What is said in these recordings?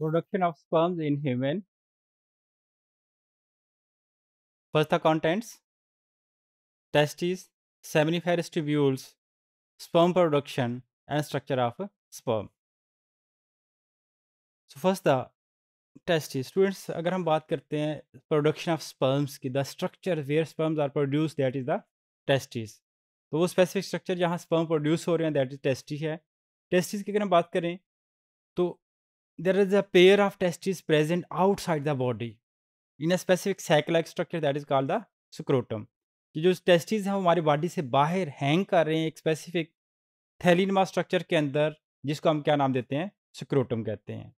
Production of sperms in human. Further contents testes, seminiferous tubules, sperm production, and structure of sperm. So first the testes. Students, अगर हम बात करते हैं production of sperms की, the structure where sperms are produced that is the testes. तो वो specific structure जहाँ sperm produce हो रहे हैं दैट इज टेस्टी है टेस्टिस की अगर हम बात करें तो there is a pair of testes present outside the body in a specific sac-like structure that is called the scrotum. कि जो टेस्टिस हैं हमारी बॉडी से बाहर हैंग कर रहे हैं एक स्पेसिफिक थैलिनमा स्ट्रक्चर के अंदर जिसको हम क्या नाम देते हैं स्क्रोटम कहते हैं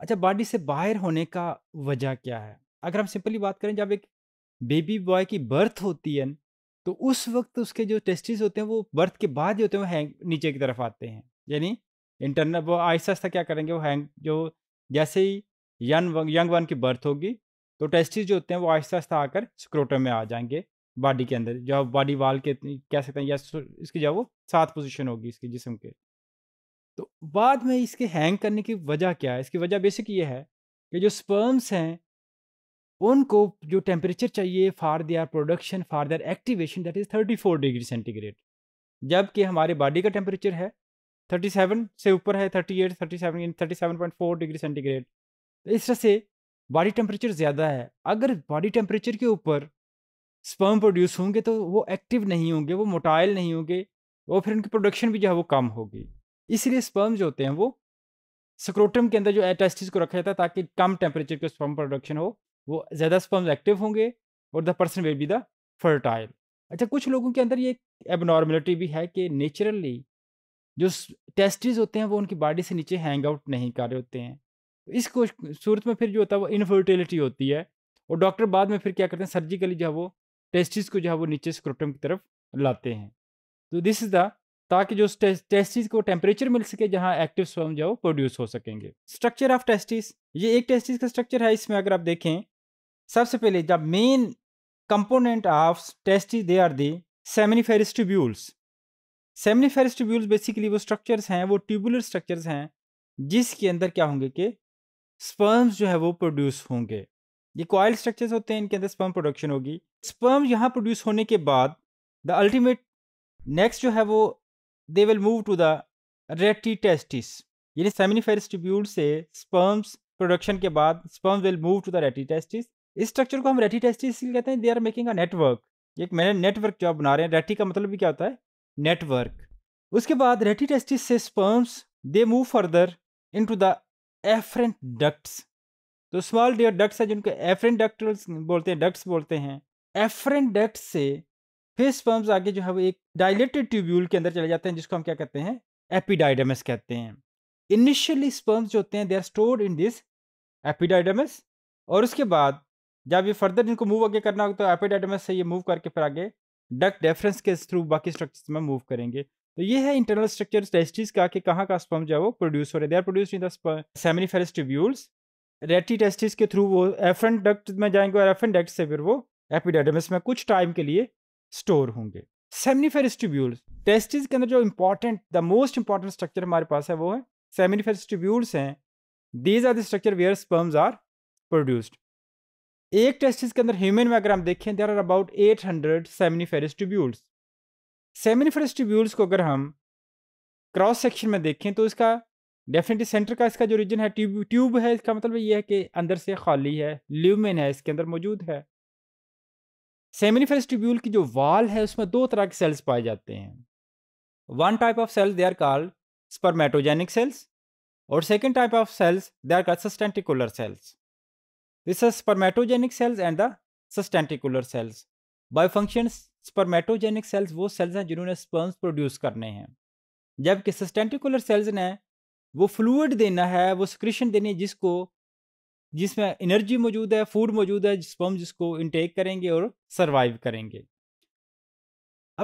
अच्छा बॉडी से बाहर होने का वजह क्या है अगर हम सिंपली बात करें जब एक बेबी बॉय की बर्थ होती है तो उस वक्त उसके जो टेस्टिस होते हैं वो बर्थ के बाद जो होते हैं वो हैंग नीचे की तरफ आते हैं यानी इंटरनल वो आहिस्ता आहिस्ता क्या करेंगे वो हैंग जो जैसे ही यंग यंग वन की बर्थ होगी तो टेस्टिस जो होते हैं वो आहिस्ता आहिस्ता आकर स्क्रोटम में आ जाएंगे बॉडी के अंदर जो बॉडी वाल के कह सकते हैं या इसकी जो वो सात पोजिशन होगी इसके जिसम के तो बाद में इसके हैंग करने की वजह क्या है इसकी वजह बेसिक ये है कि जो स्पर्म्स हैं उनको जो टेम्परेचर चाहिए for their production for their activation that is thirty four degree centigrade जबकि हमारे बॉडी का टेम्परेचर है थर्टी सेवन से ऊपर है thirty eight thirty seven thirty seven point four degree centigrade तो इस तरह से बॉडी टेम्परेचर ज़्यादा है अगर बॉडी टेम्परेचर के ऊपर स्पर्म प्रोड्यूस होंगे तो वो एक्टिव नहीं होंगे वो मोटाइल नहीं होंगे और फिर उनकी प्रोडक्शन भी जो है वो कम होगी इसलिए स्पर्म जो होते हैं वो स्क्रोटम के अंदर जो एटेस्टिस को रखा जाता है ताकि कम टेम्परेचर के स्पर्म प्रोडक्शन हो वो ज़्यादा स्पर्म एक्टिव होंगे और the person will be the fertile अच्छा कुछ लोगों के अंदर ये एबनॉर्मलिटी भी है कि नेचुरली जो टेस्टिस होते हैं वो उनकी बॉडी से नीचे हैंग आउट नहीं कर रहे होते हैं तो इस सूरत में फिर जो होता है वो इनफर्टिलिटी होती है और डॉक्टर बाद में फिर क्या करते हैं सर्जिकली जो है वो टेस्टिस को जो है वो नीचे स्क्रोटम की तरफ लाते हैं तो दिस इज़ द ताकि जो टेस्टिस को टेम्परेचर मिल सके जहाँ एक्टिव स्वर्म जो है वो प्रोड्यूस हो सकेंगे स्ट्रक्चर ऑफ टेस्टिस ये एक टेस्टिस का स्ट्रक्चर है इसमें अगर आप देखें सबसे पहले the main component of testis they are the seminiferous tubules seminiferous tubules basically वो स्ट्रक्चर्स हैं वो ट्यूबुलर स्ट्रक्चर्स हैं जिसके अंदर क्या होंगे कि स्पर्म्स जो है वो प्रोड्यूस होंगे ये कॉयल स्ट्रक्चर्स होते हैं इनके अंदर स्पर्म प्रोडक्शन होगी स्पर्म यहाँ प्रोड्यूस होने के बाद द अल्टीमेट नेक्स्ट जो है वो they will move to the rete testis यानी सेमिनिफेरस ट्यूब्यूल से स्पर्म्स प्रोडक्शन के बाद sperms will move to the rete testis इस स्ट्रक्चर को हम रेटी टेस्टिस कहते हैं they are making a network एक मैंने नेटवर्क जो आप बना रहे हैं रेटी का मतलब भी क्या होता है नेटवर्क उसके बाद रेटिटेस्टिस से sperms they move further to the efferent ducts तो स्मॉल डियर डक्ट्स है जिनको एफरेंट डक्ट बोलते हैं डक्ट्स बोलते हैं एफरेंट डक्ट से फिर स्पर्म्स आगे जो है वो एक डायलेटेड ट्यूब्यूल के अंदर चले जाते हैं जिसको हम क्या कहते हैं एपिडाइडमस कहते हैं इनिशियली स्पर्म्स जो होते हैं they are stored in this epididymis और उसके बाद जब ये फर्दर इनको मूव आगे करना होगा तो एपिडाइडमस से ये मूव करके फिर आगे डक डेफरेंस के थ्रू बाकी स्ट्रक्चर्स में मूव करेंगे तो ये है इंटरनल स्ट्रक्चर टेस्टिस का कि कहाँ का स्पर्म जो है वो प्रोड्यूस हो रहा है they are produce in the फेरेस्टिव्यूल्स रेटी टेस्टिस के थ्रू वो एफरेंट डक्ट में जाएंगे और एफरेंट डक्ट से फिर वो एपिडेडमिस में कुछ टाइम के लिए स्टोर होंगे सेमनी ट्यूब्यूल्स टेस्टिस के अंदर जो important the most important structure हमारे पास है वो है सेमनी ट्यूब्यूल्स हैं these are the structure where sperms are produced एक टेस्टिस के अंदर ह्यूमन में अगर हम देखें there are about eight hundred seminiferous seminiferous tubules को अगर हम क्रॉस सेक्शन में देखें तो इसका डेफिनेटली सेंटर का इसका जो रीजन है ट्यूब ट्यूब है इसका मतलब ये है कि अंदर से खाली है ल्यूमेन है इसके अंदर मौजूद है सेमिनिफेरस की जो वाल है उसमें दो तरह के सेल्स पाए जाते हैं one type of cells they are called spermatogenic cells और second type of cells they are called sustentacular cells This is spermatogenic cells and the sustentacular cells. बायोफंक्शन स्पर्मेटोजेनिक सेल्स वो सेल्स हैं जिन्होंने स्पर्म्स प्रोड्यूस करने हैं जबकि सस्टेंटिकुलर sales ने वो फ्लूड देना है वो secretion देनी है जिसको जिसमें एनर्जी मौजूद है फूड मौजूद है स्पर्म जिसको इनटेक करेंगे और सरवाइव करेंगे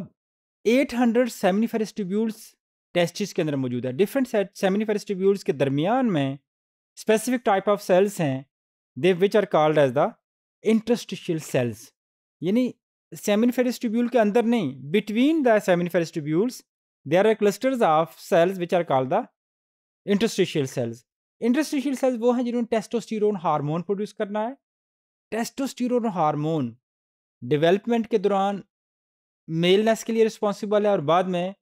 अब 800 हंड्रेड सेमिनिफेरस टेस्टिस के अंदर मौजूद है डिफरेंट सेमिनिफेरस के दरमियान में स्पेसिफिक टाइप ऑफ सेल्स हैं they which are called as the interstitial cells यानी सेमिन फेरिस्टिब्यूल के अंदर नहीं बिटवीन द सेमिन tubules they are clusters of cells which are called the interstitial cells interstitial cells वो हैं जिन्होंने टेस्टोस्टीरोन हार्मोन प्रोड्यूस करना है टेस्टोस्टीरोन हार्मोन डेवलपमेंट के दौरान मेलनेस के लिए रिस्पॉन्सिबल है और बाद में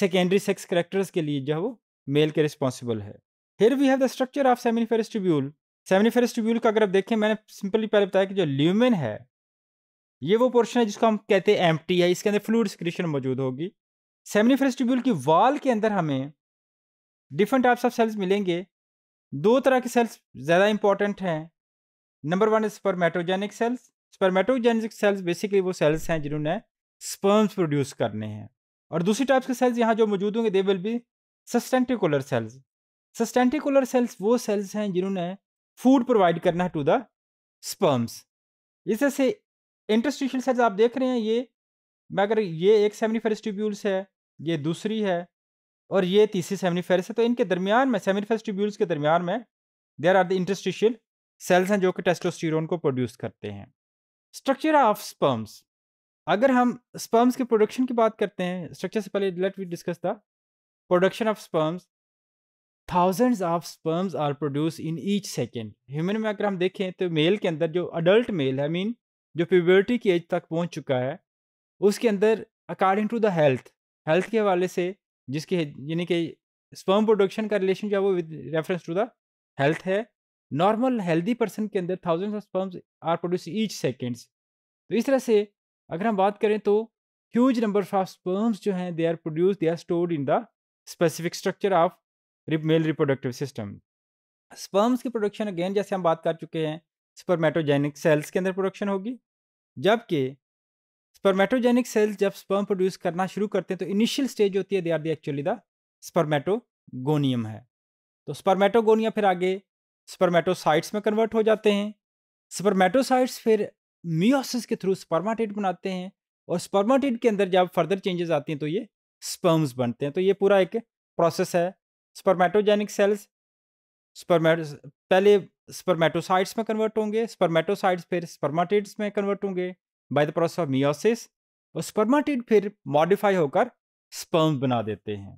सेकेंडरी सेक्स करेक्टर्स के लिए जो है वो मेल के रिस्पॉन्सिबल है फिर we have the structure of सेमिन फेरिस्टिब्यूल सेमिनिफेरस ट्यूब्यूल का अगर आप देखें मैंने सिंपली पहले बताया कि जो ल्यूमिन है ये वो पोर्शन है जिसको हम कहते हैं एम है इसके अंदर फ्लूड सिक्रेशन मौजूद होगी सेमिनिफेरस ट्यूब्यूल की वाल के अंदर हमें डिफरेंट टाइप्स ऑफ सेल्स मिलेंगे दो तरह के सेल्स ज़्यादा इंपॉर्टेंट हैं number one spermatogenic cells spermatogenic cells basically वो सेल्स हैं जिन्होंने स्पर्म्स प्रोड्यूस करने हैं और दूसरी टाइप्स के सेल्स यहाँ जो मौजूद होंगे they will be sustentacular cells sustentacular cells वो सेल्स हैं जिन्होंने फूड प्रोवाइड करना है टू द स्पर्म्स इस तरह से इंटरस्टिशियल सेल्स आप देख रहे हैं ये मैं अगर ये एक सेमनी ट्यूब्यूल्स है ये दूसरी है और ये तीसरी सेमनीफेरस है तो इनके दरमियान में सेमनीफेरस ट्यूब्यूल्स के दरमियान में there are the interstitial cells हैं जो कि टेस्टोस्टिरोन को प्रोड्यूस करते हैं स्ट्रक्चर ऑफ स्पर्म्स अगर हम स्पर्म्स के प्रोडक्शन की बात करते हैं स्ट्रक्चर से पहले let we discuss the production of sperms thousands of sperms are produce in each second human में अगर हम देखें तो मेल के अंदर जो अडल्ट मेल है मीन जो प्यूबर्टी की एज तक पहुंच चुका है उसके अंदर according to the health health के हवाले से जिसके यानी कि स्पर्म प्रोडक्शन का रिलेशन जो है वो with reference to the health है नॉर्मल हेल्दी पर्सन के अंदर thousand of sperms are produce each seconds तो इस तरह से अगर हम बात करें तो ह्यूज नंबर ऑफ स्पर्म्स जो हैं they are produce they are stored in the specific structure of male reproductive system sperms की प्रोडक्शन अगेन जैसे हम बात कर चुके हैं स्पर्मेटोजेनिक सेल्स के अंदर प्रोडक्शन होगी जबकि स्पर्मेटोजेनिक सेल्स जब स्पर्म प्रोड्यूस करना शुरू करते हैं तो इनिशियल स्टेज होती है they are the actually the spermatogonium है तो स्पर्मेटोगोनिया फिर आगे स्पर्मेटोसाइट्स में कन्वर्ट हो जाते हैं स्पर्मेटोसाइट्स फिर मियोसिस के थ्रू स्पर्माटेड बनाते हैं और स्पर्माटेड के अंदर जब फर्दर चेंजेस आती हैं तो ये स्पर्म्स बनते हैं तो ये पूरा एक प्रोसेस है स्पर्मेटोजेनिक सेल्स स्पर्मेटो पहले स्पर्मेटोसाइट्स में कन्वर्ट होंगे स्पर्मेटोसाइट्स फिर स्पर्माटिड्स में कन्वर्ट होंगे by the process of meiosis और स्पर्माटिड फिर मॉडिफाई होकर स्पर्म बना देते हैं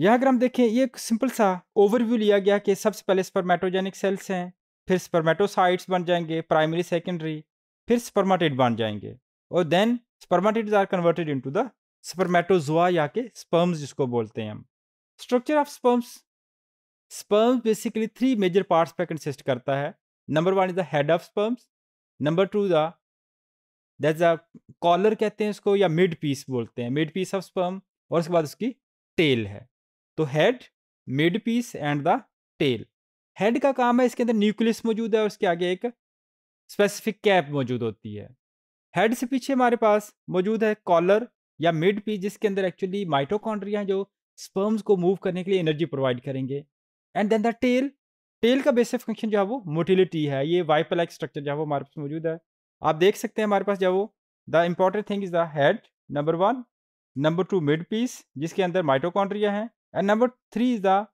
यह अगर हम देखें ये एक सिंपल सा ओवरव्यू लिया गया कि सबसे पहले स्पर्मेटोजेनिक सेल्स हैं फिर स्पर्मेटोसाइट्स बन जाएंगे प्राइमरी सेकेंडरी फिर स्पर्माटिड बन जाएंगे और then spermatids are converted to the spermatozoa या के स्पर्म्स जिसको बोलते हैं हम structure of sperms sperms basically three major parts पे कंसिस्ट करता है number one is the head of sperms number two the that a collar कहते हैं इसको या मिड पीस बोलते हैं मिड पीस ऑफ स्पर्म और उसके बाद उसकी टेल है तो head mid piece and the tail head का काम है इसके अंदर न्यूक्लियस मौजूद है उसके आगे एक स्पेसिफिक कैप मौजूद होती है हेड से पीछे हमारे पास मौजूद है कॉलर या मिड पीस जिसके अंदर एक्चुअली माइटोकॉन्ड्रिया जो स्पर्म्स को मूव करने के लिए एनर्जी प्रोवाइड करेंगे and then the tail tail का बेसिक फंक्शन जो है वो मोटिलिटी है ये वाइपर लाइक स्ट्रक्चर जो है वो हमारे पास मौजूद है आप देख सकते हैं हमारे पास जो है वो the important thing is the head number one number two mid piece जिसके अंदर माइटोकॉन्ड्रिया है and number three is the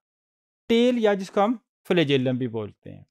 tail या जिसको हम फ्लेजेलम भी बोलते हैं